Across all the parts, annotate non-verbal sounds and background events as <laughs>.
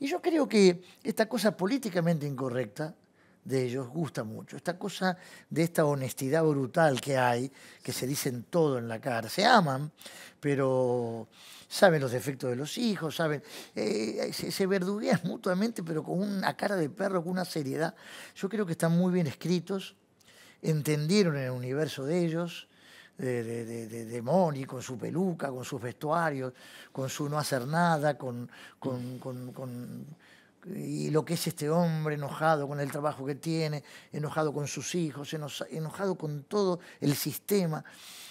Y yo creo que esta cosa políticamente incorrecta de ellos gusta mucho. Esta cosa de esta honestidad brutal que hay, que se dicen todo en la cara. Se aman, pero saben los defectos de los hijos, saben. Eh, se, se, <laughs> mutuamente, pero con una cara de perro, con una seriedad. Yo creo que están muy bien escritos, entendieron el universo de ellos de, Moni, con su peluca, con sus vestuarios, con su no hacer nada, con, con y lo que es este hombre enojado con el trabajo que tiene, enojado con sus hijos, enojado con todo el sistema.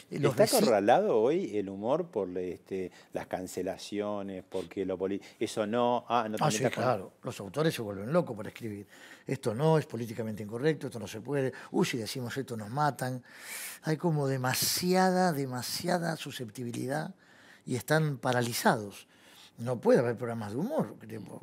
Eh, ¿Está acorralado hoy el humor por este, las cancelaciones, porque lo eso no, ah, no ah, sí, claro, los autores se vuelven locos para escribir. Esto no es políticamente incorrecto, esto no se puede. Uy, si decimos esto nos matan. Hay como demasiada, demasiada susceptibilidad y están paralizados no puede haber programas de humor,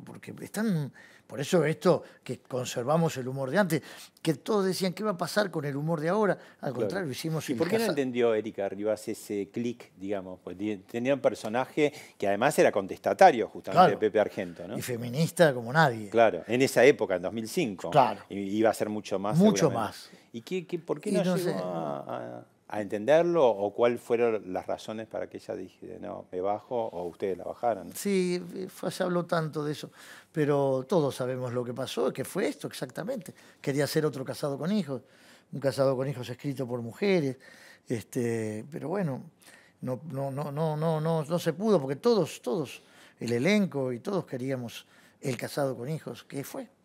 porque están... Por eso esto, que conservamos el humor de antes, que todos decían, ¿qué va a pasar con el humor de ahora? Al contrario, hicimos... ¿Y por qué no entendió Erika Rivas ese clic, digamos? Pues tenía un personaje que además era contestatario, justamente, de Pepe Argento, ¿no? Y feminista como nadie. Claro, en esa época, en 2005. Claro. Iba a ser mucho más. Mucho más. ¿Y qué, por qué no, a a entenderlo o cuáles fueron las razones para que ella dije, no, me bajo o ustedes la bajaran? Sí, se habló tanto de eso, pero todos sabemos lo que pasó, que fue esto exactamente. Quería ser otro casado con hijos, un casado con hijos escrito por mujeres, este, pero bueno, no, no, no, no, no, no, no se pudo porque todos, todos, el elenco y todos queríamos el casado con hijos, ¿qué fue.